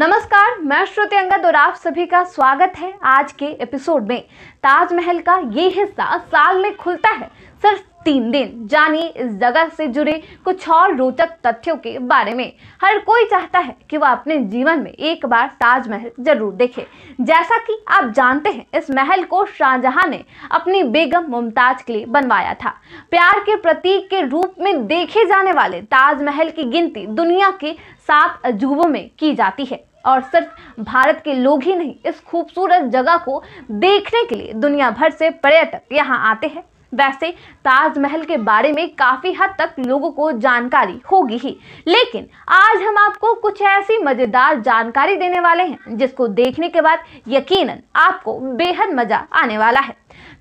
नमस्कार मैं श्रुति अंगद और आप सभी का स्वागत है आज के एपिसोड में ताजमहल का ये हिस्सा साल में खुलता है सिर्फ तीन दिन जानिए इस जगह से जुड़े कुछ और रोचक तथ्यों के बारे में हर कोई चाहता है कि वह अपने जीवन में एक बार ताजमहल जरूर देखे जैसा कि आप जानते हैं इस महल को शाहजहां ने अपनी बेगम मुमताज के लिए बनवाया था प्यार के प्रतीक के रूप में देखे जाने वाले ताजमहल की गिनती दुनिया के सात अजूबों में की जाती है और सिर्फ भारत के लोग ही नहीं इस खूबसूरत जगह को देखने के लिए दुनिया भर से पर्यटक यहाँ आते हैं वैसे ताजमहल के बारे में काफ़ी हद तक लोगों को जानकारी होगी ही लेकिन आज हम आपको कुछ ऐसी मज़ेदार जानकारी देने वाले हैं जिसको देखने के बाद यकीनन आपको बेहद मज़ा आने वाला है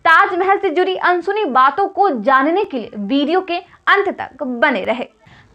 ताजमहल से जुड़ी अनसुनी बातों को जानने के लिए वीडियो के अंत तक बने रहे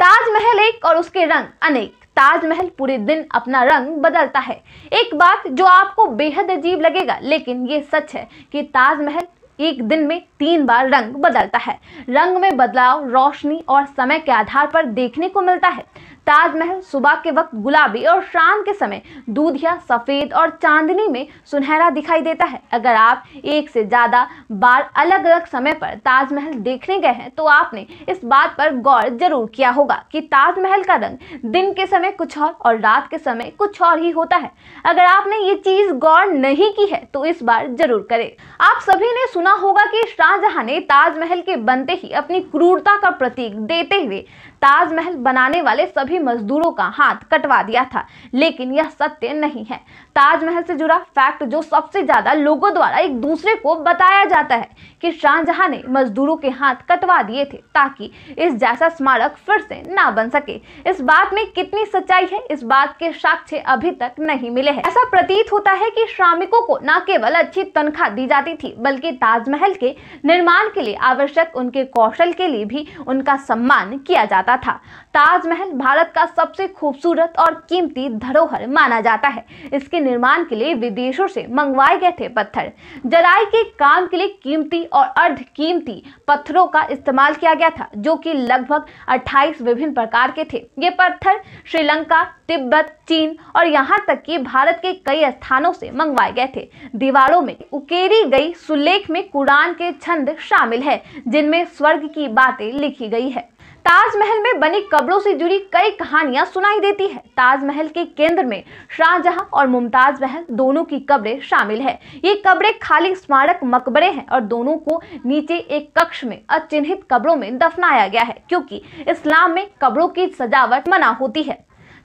ताजमहल एक और उसके रंग अनेक ताजमहल पूरे दिन अपना रंग बदलता है एक बात जो आपको बेहद अजीब लगेगा लेकिन ये सच है कि ताजमहल एक दिन में तीन बार रंग बदलता है रंग में बदलाव रोशनी और समय के आधार पर देखने को मिलता है ताजमहल सुबह के वक्त गुलाबी और शाम के समय दूधिया सफ़ेद और चांदनी में सुनहरा दिखाई देता है अगर आप एक से ज़्यादा बार अलग अलग समय पर ताजमहल देखने गए हैं तो आपने इस बात पर गौर जरूर किया होगा कि ताजमहल का रंग दिन के समय कुछ और और रात के समय कुछ और ही होता है अगर आपने ये चीज़ गौर नहीं की है तो इस बार जरूर करें आप सभी ने सुना होगा कि शाहजहां ने ताजमहल के बनते ही अपनी क्रूरता का प्रतीक देते हुए ताजमहल बनाने वाले सभी मजदूरों का हाथ कटवा दिया था लेकिन यह सत्य नहीं है ताजमहल से जुड़ा फैक्ट जो सबसे ज्यादा लोगों द्वारा एक दूसरे को बताया जाता है कि शाहजहां ने मजदूरों के हाथ कटवा दिए थे ताकि इस जैसा स्मारक फिर से ना बन सके इस बात में कितनी सच्चाई है इस बात के साक्ष्य अभी तक नहीं मिले हैं ऐसा प्रतीत होता है कि श्रमिकों को न केवल अच्छी तनख्वाह दी जाती थी बल्कि ताजमहल के निर्माण के लिए आवश्यक उनके कौशल के लिए भी उनका सम्मान किया जाता का था ताजमहल भारत का सबसे खूबसूरत और कीमती धरोहर माना जाता है इसके निर्माण के लिए विदेशों से मंगवाए गए थे पत्थर जराई के काम के लिए कीमती और अर्ध कीमती पत्थरों का इस्तेमाल किया गया था जो कि लगभग 28 विभिन्न प्रकार के थे ये पत्थर श्रीलंका तिब्बत चीन और यहाँ तक कि भारत के कई स्थानों से मंगवाए गए थे दीवारों में उकेरी गई सुलेख में कुरान के छंद शामिल है जिनमें स्वर्ग की बातें लिखी गई है ताजमहल में बनी कब्रों से जुड़ी कई कहानियां सुनाई देती है ताजमहल के केंद्र में शाहजहां और मुमताज महल दोनों की कब्रें शामिल है ये कब्रें खाली स्मारक मकबरे हैं और दोनों को नीचे एक कक्ष में अचिन्हित कब्रों में दफनाया गया है क्योंकि इस्लाम में कब्रों की सजावट मना होती है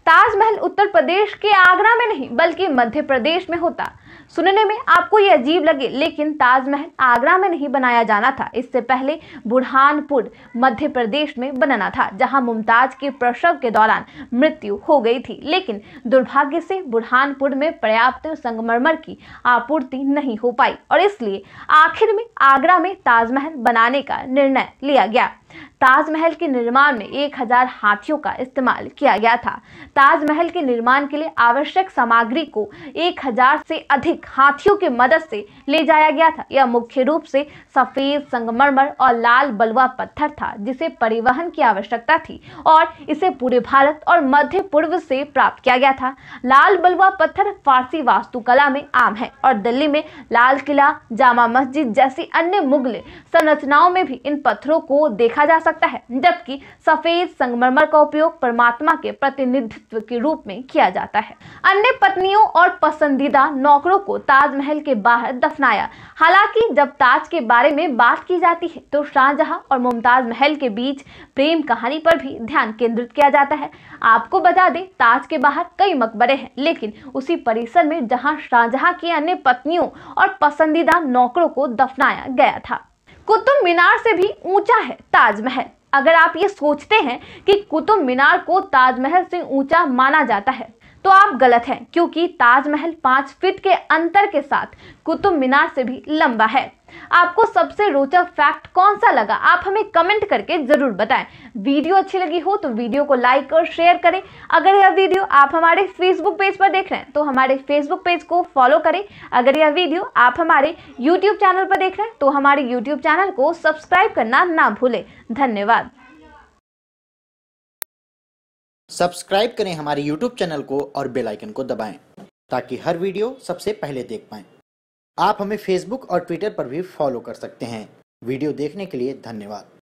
ताजमहल उत्तर प्रदेश के आगरा में नहीं बल्कि मध्य प्रदेश में होता सुनने में आपको ये अजीब लगे लेकिन ताजमहल आगरा में नहीं बनाया जाना था इससे पहले बुरहानपुर मध्य प्रदेश में बनाना था जहां मुमताज के प्रसव के दौरान मृत्यु हो गई थी लेकिन दुर्भाग्य से बुरहानपुर में पर्याप्त संगमरमर की आपूर्ति नहीं हो पाई और इसलिए आखिर में आगरा में ताजमहल बनाने का निर्णय लिया गया ताजमहल के निर्माण में 1000 हाथियों का इस्तेमाल किया गया था ताजमहल के निर्माण के लिए आवश्यक सामग्री को 1000 से अधिक हाथियों की मदद से ले जाया गया था यह मुख्य रूप से सफ़ेद संगमरमर और लाल बलुआ पत्थर था जिसे परिवहन की आवश्यकता थी और इसे पूरे भारत और मध्य पूर्व से प्राप्त किया गया था लाल बलुआ पत्थर फारसी वास्तुकला में आम है और दिल्ली में लाल किला जामा मस्जिद जैसी अन्य मुगल संरचनाओं में भी इन पत्थरों को देखा किया जा सकता है जबकि सफेद संगमरमर का उपयोग परमात्मा के प्रतिनिधित्व के रूप में किया जाता है अन्य पत्नियों और पसंदीदा नौकरों को ताजमहल के बाहर दफनाया हालांकि जब ताज के बारे में बात की जाती है तो शाहजहां और मुमताज महल के बीच प्रेम कहानी पर भी ध्यान केंद्रित किया जाता है आपको बता दें ताज के बाहर कई मकबरे हैं लेकिन उसी परिसर में जहां शाहजहां की अन्य पत्नियों और पसंदीदा नौकरों को दफनाया गया था कुतुब मीनार से भी ऊंचा है ताजमहल अगर आप ये सोचते हैं कि कुतुब मीनार को ताजमहल से ऊंचा माना जाता है तो आप गलत हैं क्योंकि ताजमहल पांच फीट के अंतर के साथ कुतुब मीनार से भी लंबा है आपको सबसे रोचक फैक्ट कौन सा लगा आप हमें कमेंट करके जरूर बताएं वीडियो अच्छी लगी हो तो वीडियो को लाइक और शेयर करें अगर यह वीडियो आप हमारे फेसबुक पेज पर देख रहे हैं तो हमारे फेसबुक पेज को फॉलो करें अगर यह वीडियो आप हमारे यूट्यूब चैनल पर देख रहे हैं तो हमारे यूट्यूब चैनल को सब्सक्राइब करना ना भूलें धन्यवाद सब्सक्राइब करें हमारे यूट्यूब चैनल को और बेल आइकन को दबाएं ताकि हर वीडियो सबसे पहले देख पाएं आप हमें फेसबुक और ट्विटर पर भी फॉलो कर सकते हैं वीडियो देखने के लिए धन्यवाद